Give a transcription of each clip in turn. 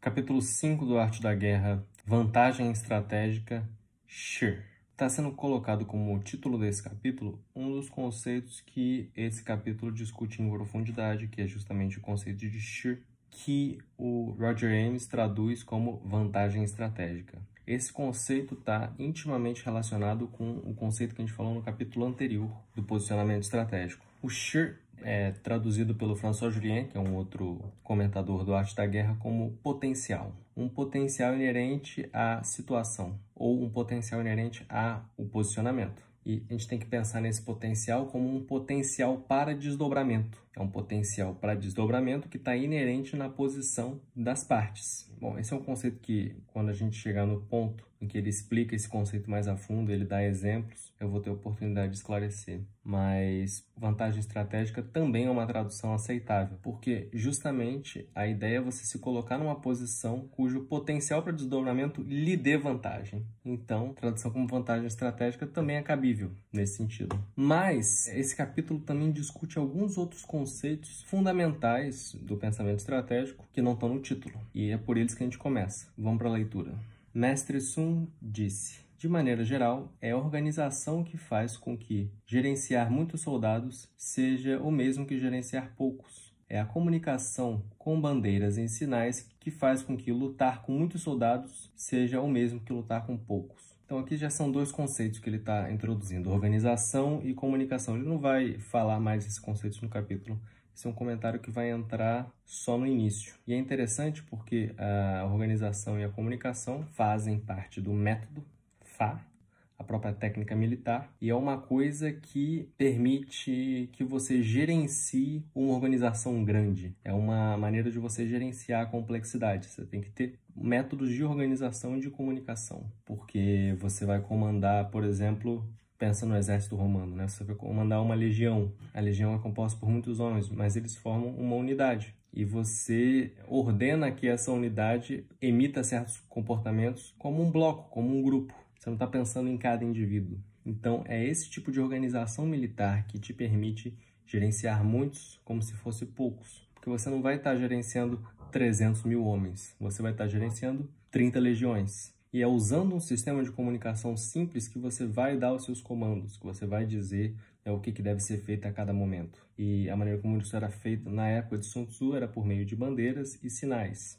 capítulo 5 do Arte da Guerra, Vantagem Estratégica, Sure. Está sendo colocado como título desse capítulo um dos conceitos que esse capítulo discute em profundidade, que é justamente o conceito de Sure, que o Roger Ames traduz como vantagem estratégica. Esse conceito está intimamente relacionado com o conceito que a gente falou no capítulo anterior do posicionamento estratégico. O Sure é traduzido pelo François Julien, que é um outro comentador do Arte da Guerra, como potencial. Um potencial inerente à situação ou um potencial inerente ao posicionamento. E a gente tem que pensar nesse potencial como um potencial para desdobramento é um potencial para desdobramento que está inerente na posição das partes. Bom, esse é um conceito que, quando a gente chegar no ponto em que ele explica esse conceito mais a fundo, ele dá exemplos, eu vou ter oportunidade de esclarecer. Mas vantagem estratégica também é uma tradução aceitável, porque justamente a ideia é você se colocar numa posição cujo potencial para desdobramento lhe dê vantagem. Então, tradução como vantagem estratégica também é cabível nesse sentido. Mas esse capítulo também discute alguns outros conceitos conceitos fundamentais do pensamento estratégico que não estão no título. E é por eles que a gente começa. Vamos para a leitura. Mestre Sun disse: de maneira geral, é a organização que faz com que gerenciar muitos soldados seja o mesmo que gerenciar poucos. É a comunicação com bandeiras e sinais que faz com que lutar com muitos soldados seja o mesmo que lutar com poucos. Então aqui já são dois conceitos que ele está introduzindo, organização e comunicação. Ele não vai falar mais esses conceitos no capítulo, esse é um comentário que vai entrar só no início. E é interessante porque a organização e a comunicação fazem parte do método FA, a própria técnica militar, e é uma coisa que permite que você gerencie uma organização grande. É uma maneira de você gerenciar a complexidade. Você tem que ter métodos de organização e de comunicação, porque você vai comandar, por exemplo, pensa no exército romano, né? Você vai comandar uma legião. A legião é composta por muitos homens, mas eles formam uma unidade. E você ordena que essa unidade emita certos comportamentos como um bloco, como um grupo. Você não está pensando em cada indivíduo. Então, é esse tipo de organização militar que te permite gerenciar muitos como se fosse poucos. Porque você não vai estar tá gerenciando 300 mil homens, você vai estar tá gerenciando 30 legiões. E é usando um sistema de comunicação simples que você vai dar os seus comandos, que você vai dizer é o que, que deve ser feito a cada momento. E a maneira como isso era feito na época de Sun Tzu era por meio de bandeiras e sinais,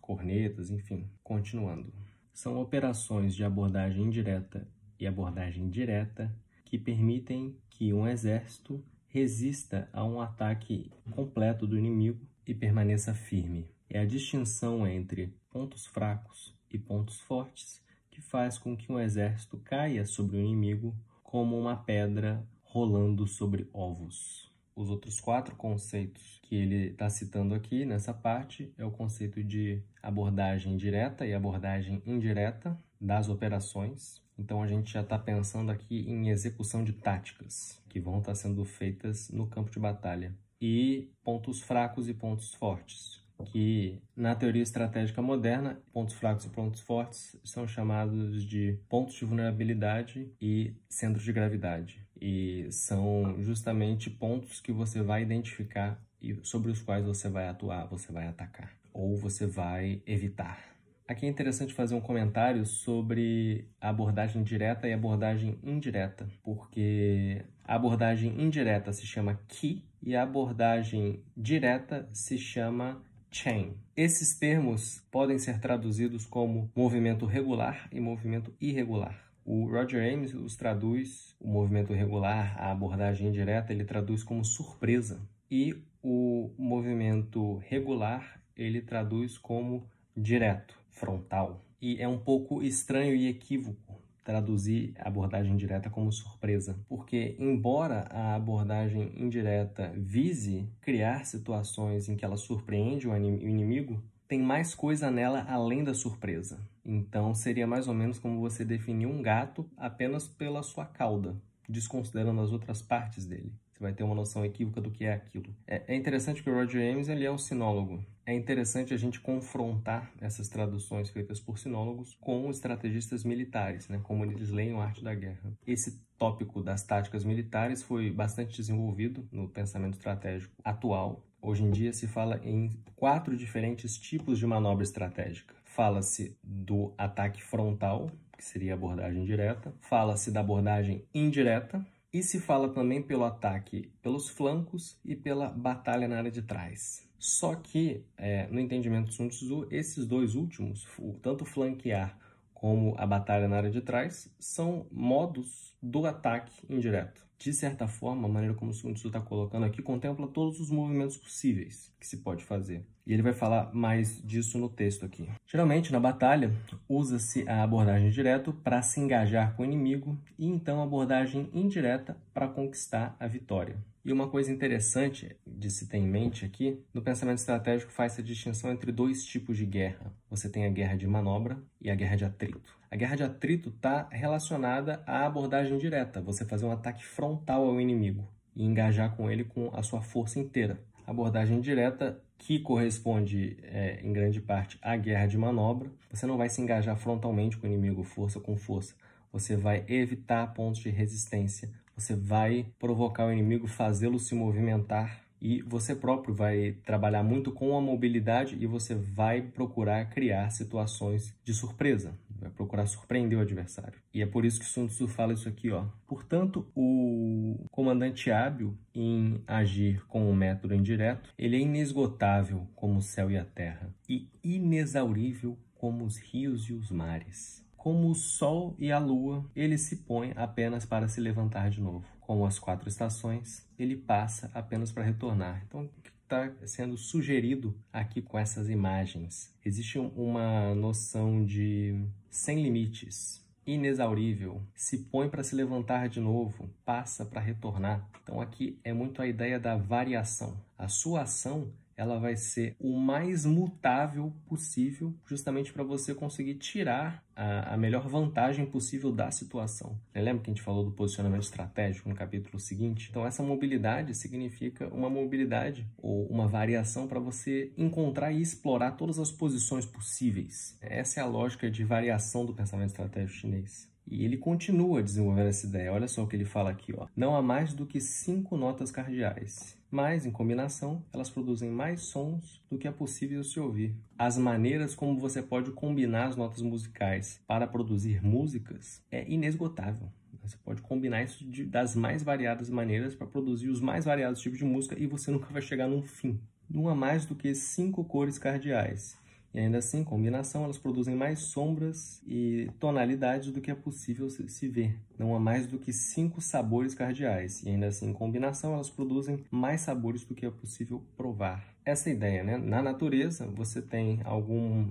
cornetas, enfim. Continuando são operações de abordagem indireta e abordagem direta que permitem que um exército resista a um ataque completo do inimigo e permaneça firme. É a distinção entre pontos fracos e pontos fortes que faz com que um exército caia sobre o inimigo como uma pedra rolando sobre ovos. Os outros quatro conceitos que ele está citando aqui nessa parte é o conceito de abordagem direta e abordagem indireta das operações. Então a gente já está pensando aqui em execução de táticas que vão estar tá sendo feitas no campo de batalha e pontos fracos e pontos fortes. Que na teoria estratégica moderna, pontos fracos e pontos fortes são chamados de pontos de vulnerabilidade e centros de gravidade. E são justamente pontos que você vai identificar e sobre os quais você vai atuar, você vai atacar ou você vai evitar. Aqui é interessante fazer um comentário sobre a abordagem direta e abordagem indireta, porque a abordagem indireta se chama key e a abordagem direta se chama chain. Esses termos podem ser traduzidos como movimento regular e movimento irregular. O Roger Ames os traduz, o movimento regular, a abordagem indireta, ele traduz como surpresa. E o movimento regular, ele traduz como direto, frontal. E é um pouco estranho e equívoco traduzir a abordagem direta como surpresa, porque embora a abordagem indireta vise criar situações em que ela surpreende o inimigo, tem mais coisa nela além da surpresa. Então seria mais ou menos como você definir um gato apenas pela sua cauda, desconsiderando as outras partes dele. Você vai ter uma noção equívoca do que é aquilo. É, é interessante que o Roger Ames ele é um sinólogo. É interessante a gente confrontar essas traduções feitas por sinólogos com estrategistas militares, né? como eles leem o arte da guerra. Esse tópico das táticas militares foi bastante desenvolvido no pensamento estratégico atual Hoje em dia se fala em quatro diferentes tipos de manobra estratégica. Fala-se do ataque frontal, que seria a abordagem direta, fala-se da abordagem indireta, e se fala também pelo ataque pelos flancos e pela batalha na área de trás. Só que, é, no entendimento de Sun Tzu, esses dois últimos, tanto flanquear como a batalha na área de trás, são modos do ataque indireto de certa forma, a maneira como o Sun Tzu está colocando aqui contempla todos os movimentos possíveis que se pode fazer. E ele vai falar mais disso no texto aqui. Geralmente, na batalha, usa-se a abordagem direta para se engajar com o inimigo e então a abordagem indireta para conquistar a vitória. E uma coisa interessante de se ter em mente aqui, no pensamento estratégico faz a distinção entre dois tipos de guerra. Você tem a guerra de manobra e a guerra de atrito. A guerra de atrito está relacionada à abordagem direta, você fazer um ataque frontal ao inimigo e engajar com ele com a sua força inteira. A abordagem direta, que corresponde é, em grande parte à guerra de manobra, você não vai se engajar frontalmente com o inimigo, força com força. Você vai evitar pontos de resistência, você vai provocar o inimigo, fazê-lo se movimentar e você próprio vai trabalhar muito com a mobilidade e você vai procurar criar situações de surpresa vai é procurar surpreender o adversário. E é por isso que Sun Tzu fala isso aqui, ó. Portanto, o comandante hábil em agir com o método indireto, ele é inesgotável como o céu e a terra e inexaurível como os rios e os mares. Como o sol e a lua, ele se põe apenas para se levantar de novo. Como as quatro estações, ele passa apenas para retornar. Então, está sendo sugerido aqui com essas imagens. Existe uma noção de sem limites, inexaurível, se põe para se levantar de novo, passa para retornar. Então aqui é muito a ideia da variação. A sua ação ela vai ser o mais mutável possível, justamente para você conseguir tirar a, a, melhor vantagem possível da situação. Lembra que a gente falou do posicionamento estratégico no capítulo seguinte? Então, essa mobilidade significa uma mobilidade ou uma variação para você encontrar e explorar todas as posições possíveis. Essa é a lógica de variação do pensamento estratégico chinês. E ele continua desenvolvendo essa ideia. Olha só o que ele fala aqui. Ó. Não há mais do que cinco notas cardeais, mas, em combinação, elas produzem mais sons do que é possível se ouvir. As maneiras como você pode combinar as notas musicais para produzir músicas é inesgotável. Você pode combinar isso de, das mais variadas maneiras para produzir os mais variados tipos de música e você nunca vai chegar num fim. Não há mais do que cinco cores cardeais, e ainda assim, em combinação, elas produzem mais sombras e tonalidades do que é possível se ver. Não há mais do que cinco sabores cardeais, e ainda assim, em combinação, elas produzem mais sabores do que é possível provar. Essa é ideia, né? Na natureza, você tem alguns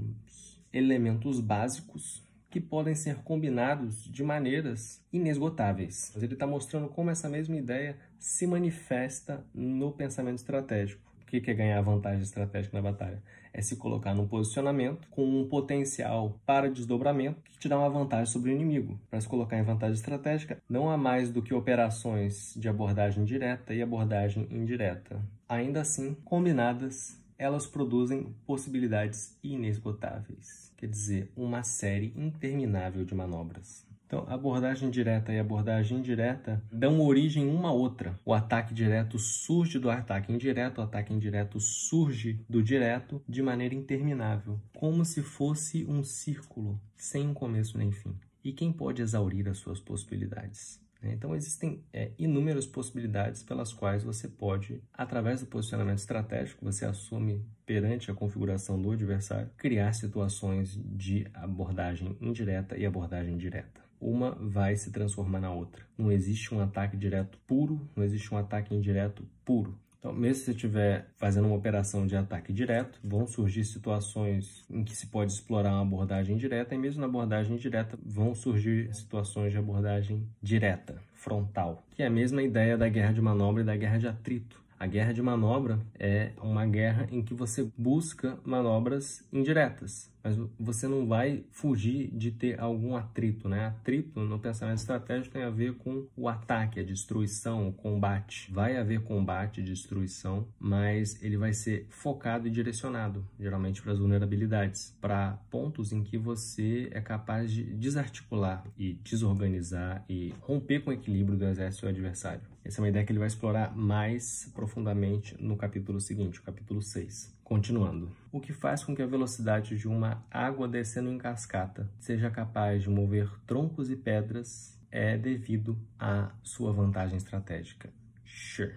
elementos básicos que podem ser combinados de maneiras inesgotáveis. mas Ele está mostrando como essa mesma ideia se manifesta no pensamento estratégico. O que é ganhar vantagem estratégica na batalha? é se colocar num posicionamento com um potencial para desdobramento que te dá uma vantagem sobre o inimigo. Para se colocar em vantagem estratégica, não há mais do que operações de abordagem direta e abordagem indireta. Ainda assim, combinadas, elas produzem possibilidades inesgotáveis, quer dizer, uma série interminável de manobras. Então, abordagem direta e abordagem indireta dão origem uma à outra. O ataque direto surge do ataque indireto, o ataque indireto surge do direto de maneira interminável, como se fosse um círculo sem um começo nem fim. E quem pode exaurir as suas possibilidades? Né? Então, existem é, inúmeras possibilidades pelas quais você pode, através do posicionamento estratégico que você assume perante a configuração do adversário, criar situações de abordagem indireta e abordagem direta. Uma vai se transformar na outra. Não existe um ataque direto puro, não existe um ataque indireto puro. Então, mesmo se você estiver fazendo uma operação de ataque direto, vão surgir situações em que se pode explorar uma abordagem direta, e mesmo na abordagem direta vão surgir situações de abordagem direta, frontal, que é a mesma ideia da guerra de manobra e da guerra de atrito. A guerra de manobra é uma guerra em que você busca manobras indiretas, mas você não vai fugir de ter algum atrito, né? Atrito no pensamento estratégico tem a ver com o ataque, a destruição, o combate. Vai haver combate, destruição, mas ele vai ser focado e direcionado, geralmente para as vulnerabilidades, para pontos em que você é capaz de desarticular e desorganizar e romper com o equilíbrio do exército adversário. Essa é uma ideia que ele vai explorar mais profundamente no capítulo seguinte, o capítulo 6. Continuando. O que faz com que a velocidade de uma água descendo em cascata seja capaz de mover troncos e pedras é devido à sua vantagem estratégica. Sure.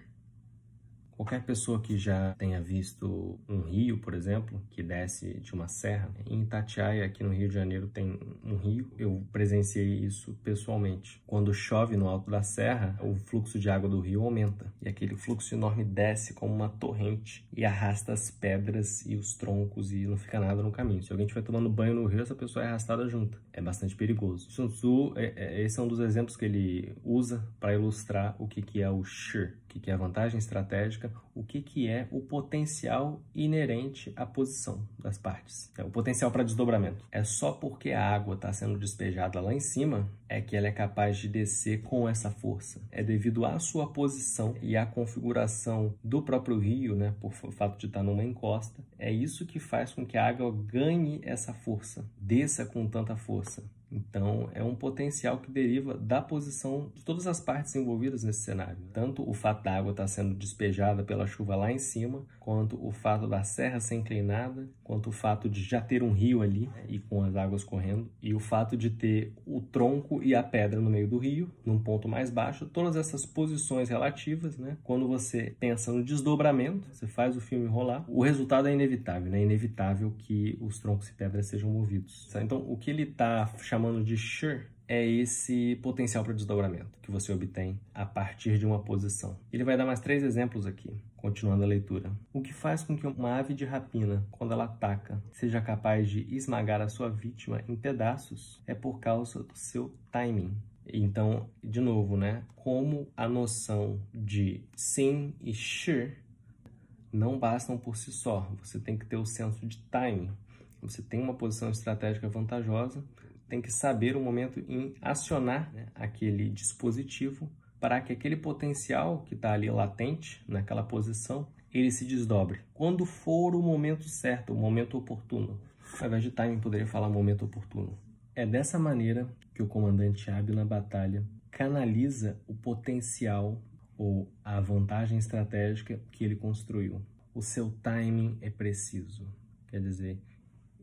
Qualquer pessoa que já tenha visto um rio, por exemplo, que desce de uma serra, né? em Itatiaia, aqui no Rio de Janeiro, tem um rio. Eu presenciei isso pessoalmente. Quando chove no alto da serra, o fluxo de água do rio aumenta e aquele fluxo enorme desce como uma torrente e arrasta as pedras e os troncos e não fica nada no caminho. Se alguém estiver tomando banho no rio, essa pessoa é arrastada junto. É bastante perigoso. Sun Tzu, é, é, esse é um dos exemplos que ele usa para ilustrar o que é o Shi, o que é a vantagem estratégica, o que, que é o potencial inerente à posição das partes, né? o potencial para desdobramento. É só porque a água está sendo despejada lá em cima é que ela é capaz de descer com essa força. É devido à sua posição e à configuração do próprio rio, né, por fato de estar numa encosta, é isso que faz com que a água ganhe essa força, desça com tanta força. Então, é um potencial que deriva da posição de todas as partes envolvidas nesse cenário. Tanto o fato da água estar tá sendo despejada pela chuva lá em cima, quanto o fato da serra ser inclinada, quanto o fato de já ter um rio ali né, e com as águas correndo, e o fato de ter o tronco e a pedra no meio do rio, num ponto mais baixo. Todas essas posições relativas, né? quando você pensa no desdobramento, você faz o filme rolar, o resultado é inevitável. Né? É inevitável que os troncos e pedras sejam movidos. Então, o que ele está chamando chamando de sure é esse potencial para desdobramento que você obtém a partir de uma posição. Ele vai dar mais três exemplos aqui, continuando a leitura. O que faz com que uma ave de rapina, quando ela ataca, seja capaz de esmagar a sua vítima em pedaços é por causa do seu timing. Então, de novo, né? Como a noção de sim e sure não bastam por si só. Você tem que ter o senso de timing. Você tem uma posição estratégica vantajosa, tem que saber o momento em acionar né, aquele dispositivo para que aquele potencial que está ali latente naquela posição ele se desdobre. Quando for o momento certo, o momento oportuno. Ao invés de timing, poderia falar momento oportuno. É dessa maneira que o comandante abre na batalha canaliza o potencial ou a vantagem estratégica que ele construiu. O seu timing é preciso. Quer dizer,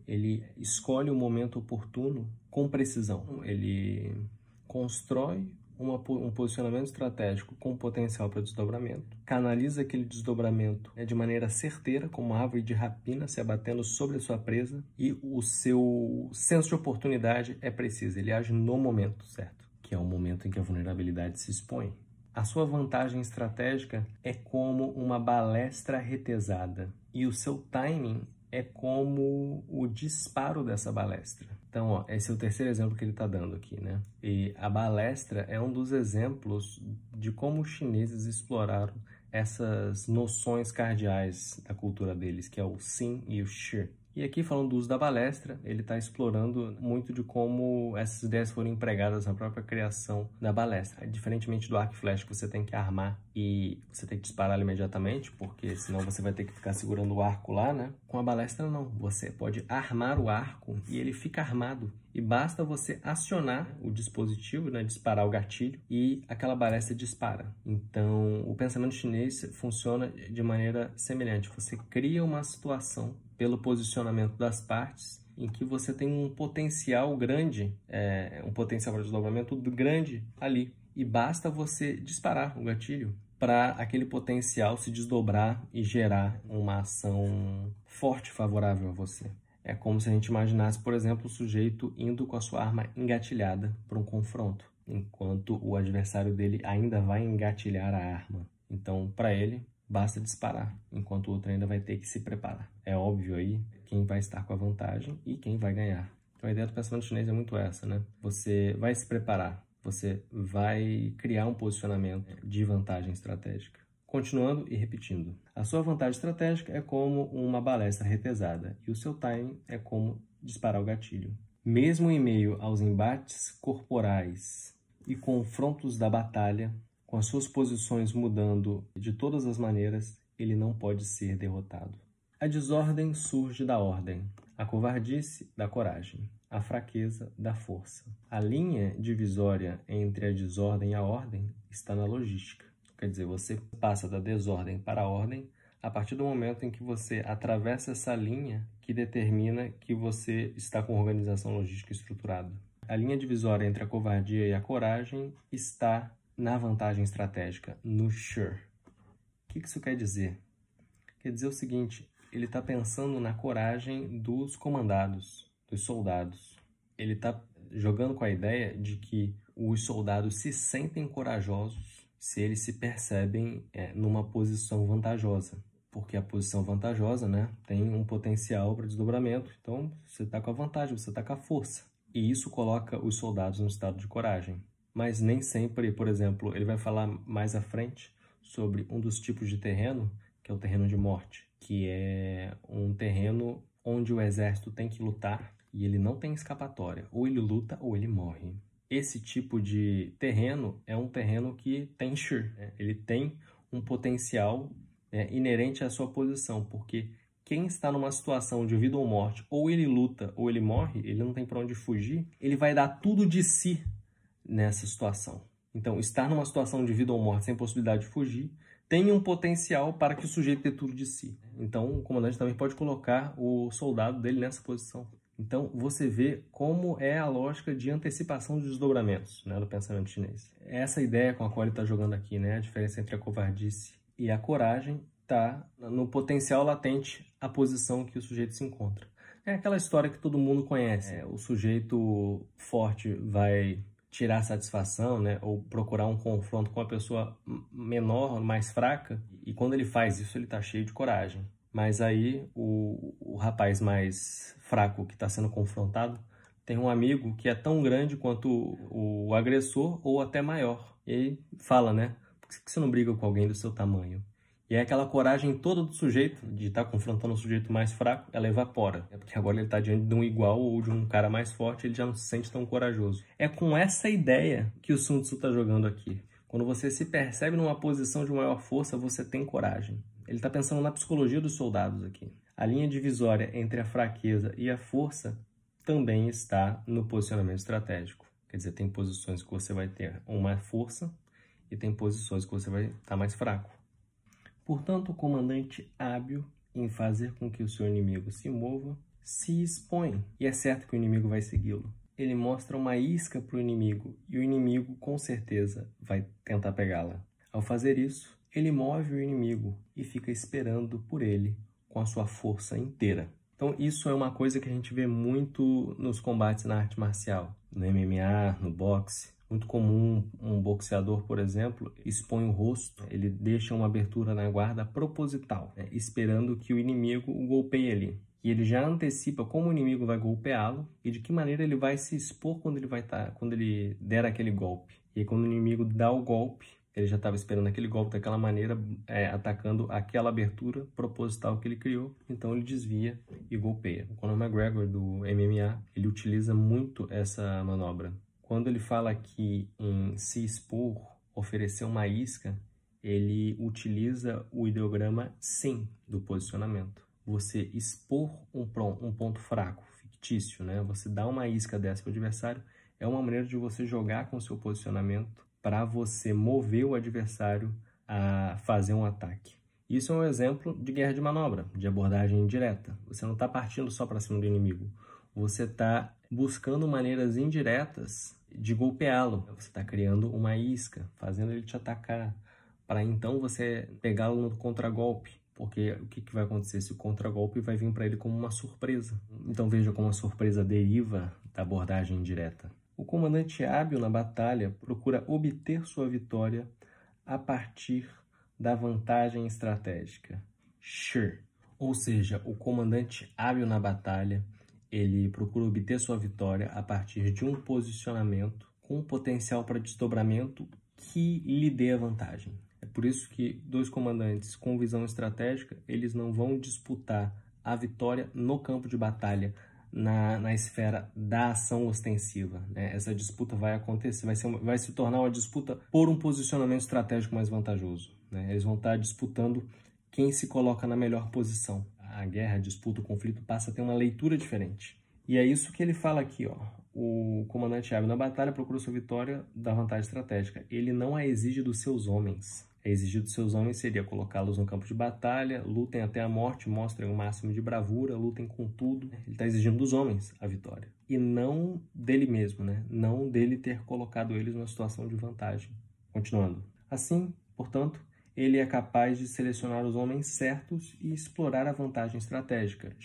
ele escolhe o momento oportuno com precisão. Ele constrói uma, um posicionamento estratégico com potencial para desdobramento, canaliza aquele desdobramento né, de maneira certeira, como uma árvore de rapina se abatendo sobre a sua presa, e o seu senso de oportunidade é preciso, ele age no momento certo, que é o momento em que a vulnerabilidade se expõe. A sua vantagem estratégica é como uma balestra retesada, e o seu timing é como o disparo dessa balestra. Então, ó, esse é o terceiro exemplo que ele está dando aqui, né? E a balestra é um dos exemplos de como os chineses exploraram essas noções cardeais da cultura deles, que é o sim e o shi. E aqui, falando do uso da balestra, ele está explorando muito de como essas ideias foram empregadas na própria criação da balestra. Diferentemente do arco e flecha, que você tem que armar e você tem que disparar imediatamente, porque senão você vai ter que ficar segurando o arco lá, né? Com a balestra, não. Você pode armar o arco e ele fica armado. E basta você acionar o dispositivo, né? disparar o gatilho, e aquela balestra dispara. Então, o pensamento chinês funciona de maneira semelhante. Você cria uma situação pelo posicionamento das partes, em que você tem um potencial grande, é, um potencial de desdobramento grande ali. E basta você disparar o gatilho para aquele potencial se desdobrar e gerar uma ação forte favorável a você. É como se a gente imaginasse, por exemplo, o sujeito indo com a sua arma engatilhada para um confronto, enquanto o adversário dele ainda vai engatilhar a arma. Então, para ele, basta disparar, enquanto o outro ainda vai ter que se preparar. É óbvio aí quem vai estar com a vantagem e quem vai ganhar. Então a ideia do pensamento chinês é muito essa, né? Você vai se preparar, você vai criar um posicionamento de vantagem estratégica. Continuando e repetindo. A sua vantagem estratégica é como uma balestra retesada e o seu timing é como disparar o gatilho. Mesmo em meio aos embates corporais e confrontos da batalha, com as suas posições mudando de todas as maneiras, ele não pode ser derrotado. A desordem surge da ordem, a covardice da coragem, a fraqueza da força. A linha divisória entre a desordem e a ordem está na logística. Quer dizer, você passa da desordem para a ordem a partir do momento em que você atravessa essa linha que determina que você está com organização logística estruturada. A linha divisória entre a covardia e a coragem está na vantagem estratégica, no sure. O que isso quer dizer? Quer dizer o seguinte, ele está pensando na coragem dos comandados, dos soldados. Ele está jogando com a ideia de que os soldados se sentem corajosos se eles se percebem é, numa posição vantajosa. Porque a posição vantajosa né, tem um potencial para desdobramento, então você está com a vantagem, você está com a força. E isso coloca os soldados no estado de coragem mas nem sempre, por exemplo, ele vai falar mais à frente sobre um dos tipos de terreno, que é o terreno de morte, que é um terreno onde o exército tem que lutar e ele não tem escapatória, ou ele luta ou ele morre. Esse tipo de terreno é um terreno que tem shir, né? ele tem um potencial né, inerente à sua posição, porque quem está numa situação de vida ou morte, ou ele luta ou ele morre, ele não tem para onde fugir, ele vai dar tudo de si nessa situação. Então, estar numa situação de vida ou morte sem possibilidade de fugir tem um potencial para que o sujeito dê tudo de si. Então, o comandante também pode colocar o soldado dele nessa posição. Então, você vê como é a lógica de antecipação dos desdobramentos né, do pensamento chinês. Essa ideia com a qual ele está jogando aqui, né, a diferença entre a covardice e a coragem, está no potencial latente a posição que o sujeito se encontra. É aquela história que todo mundo conhece. É, o sujeito forte vai tirar satisfação, né, ou procurar um confronto com uma pessoa menor, mais fraca, e quando ele faz isso, ele tá cheio de coragem. Mas aí o, o rapaz mais fraco que está sendo confrontado tem um amigo que é tão grande quanto o, o agressor ou até maior. E fala, né? Por que você não briga com alguém do seu tamanho? E é aquela coragem toda do sujeito, de estar tá confrontando um sujeito mais fraco, ela evapora. É porque agora ele está diante de um igual ou de um cara mais forte, ele já não se sente tão corajoso. É com essa ideia que o Sun Tzu está jogando aqui. Quando você se percebe numa posição de maior força, você tem coragem. Ele está pensando na psicologia dos soldados aqui. A linha divisória entre a fraqueza e a força também está no posicionamento estratégico. Quer dizer, tem posições que você vai ter uma força e tem posições que você vai estar tá mais fraco. Portanto, o comandante hábil em fazer com que o seu inimigo se mova, se expõe, e é certo que o inimigo vai segui-lo. Ele mostra uma isca para o inimigo e o inimigo, com certeza, vai tentar pegá-la. Ao fazer isso, ele move o inimigo e fica esperando por ele com a sua força inteira. Então, isso é uma coisa que a gente vê muito nos combates na arte marcial, no MMA, no boxe. Muito comum um boxeador, por exemplo, expõe o rosto, ele deixa uma abertura na guarda proposital, né, esperando que o inimigo o golpeie ali. E ele já antecipa como o inimigo vai golpeá-lo e de que maneira ele vai se expor quando ele vai tá, quando ele der aquele golpe. E aí, quando o inimigo dá o golpe, ele já estava esperando aquele golpe daquela maneira, é, atacando aquela abertura proposital que ele criou, então ele desvia e golpeia. O Conor McGregor do MMA, ele utiliza muito essa manobra. Quando ele fala aqui em se expor, oferecer uma isca, ele utiliza o ideograma sim do posicionamento. Você expor um, um ponto fraco, fictício, né? Você dá uma isca dessa para o adversário, é uma maneira de você jogar com o seu posicionamento para você mover o adversário a fazer um ataque. Isso é um exemplo de guerra de manobra, de abordagem indireta. Você não está partindo só para cima do inimigo, você está buscando maneiras indiretas de golpeá-lo. Você está criando uma isca, fazendo ele te atacar, para então você pegá-lo no contragolpe. Porque o que, que vai acontecer? Se o contragolpe vai vir para ele como uma surpresa. Então veja como a surpresa deriva da abordagem indireta. O comandante hábil na batalha procura obter sua vitória a partir da vantagem estratégica. Sure. Ou seja, o comandante hábil na batalha ele procura obter sua vitória a partir de um posicionamento com potencial para desdobramento que lhe dê a vantagem. É por isso que dois comandantes com visão estratégica, eles não vão disputar a vitória no campo de batalha, na, na esfera da ação ostensiva. Né? Essa disputa vai acontecer, vai, ser, vai se tornar uma disputa por um posicionamento estratégico mais vantajoso. Né? Eles vão estar disputando quem se coloca na melhor posição a guerra, a disputa, o conflito passa a ter uma leitura diferente. E é isso que ele fala aqui, ó. O comandante Abel na batalha procura sua vitória da vantagem estratégica. Ele não a exige dos seus homens. É exigido dos seus homens seria colocá-los no campo de batalha, lutem até a morte, mostrem o máximo de bravura, lutem com tudo. Ele está exigindo dos homens a vitória. E não dele mesmo, né? Não dele ter colocado eles numa situação de vantagem. Continuando. Assim, portanto, ele é capaz de selecionar os homens certos e explorar a vantagem estratégica,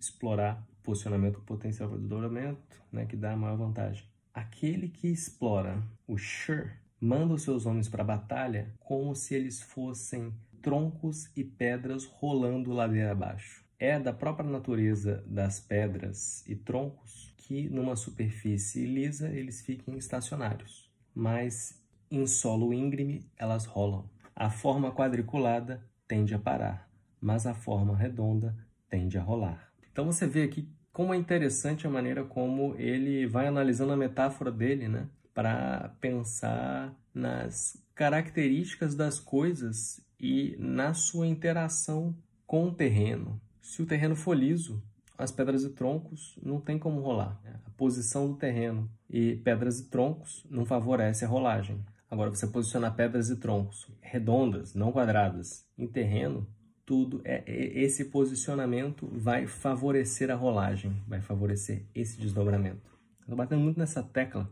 explorar o posicionamento potencial do dobramento, né, que dá a maior vantagem. Aquele que explora o sure manda os seus homens para a batalha como se eles fossem troncos e pedras rolando ladeira abaixo. É da própria natureza das pedras e troncos que, numa superfície lisa, eles fiquem estacionários, mas em solo íngreme elas rolam. A forma quadriculada tende a parar, mas a forma redonda tende a rolar. Então você vê aqui como é interessante a maneira como ele vai analisando a metáfora dele, né? Para pensar nas características das coisas e na sua interação com o terreno. Se o terreno for liso, as pedras e troncos não tem como rolar. Né. A posição do terreno e pedras e troncos não favorece a rolagem. Agora, você posicionar pedras e troncos redondas, não quadradas, em terreno, tudo é, é esse posicionamento vai favorecer a rolagem, vai favorecer esse desdobramento. Estou batendo muito nessa tecla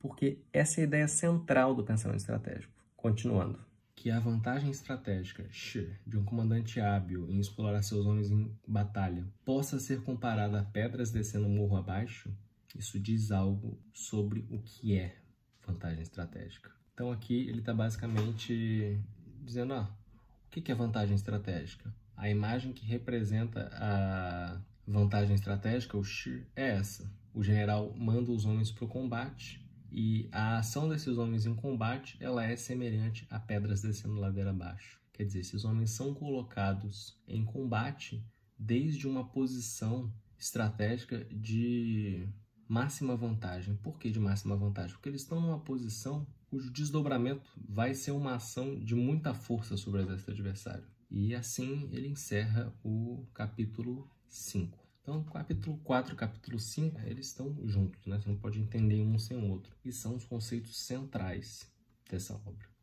porque essa é a ideia central do pensamento estratégico. Continuando, que a vantagem estratégica de um comandante hábil em explorar seus homens em batalha possa ser comparada a pedras descendo morro abaixo, isso diz algo sobre o que é vantagem estratégica. Então aqui ele está basicamente dizendo, ó, o que é vantagem estratégica? A imagem que representa a vantagem estratégica, o Shir, é essa. O general manda os homens para o combate e a ação desses homens em combate ela é semelhante a pedras descendo ladeira abaixo. Quer dizer, esses homens são colocados em combate desde uma posição estratégica de máxima vantagem. Por que de máxima vantagem? Porque eles estão numa posição cujo desdobramento vai ser uma ação de muita força sobre o exército adversário. E assim ele encerra o capítulo 5. Então, capítulo 4 e capítulo 5, é, eles estão juntos, né? Você não pode entender um sem o outro. E são os conceitos centrais dessa obra.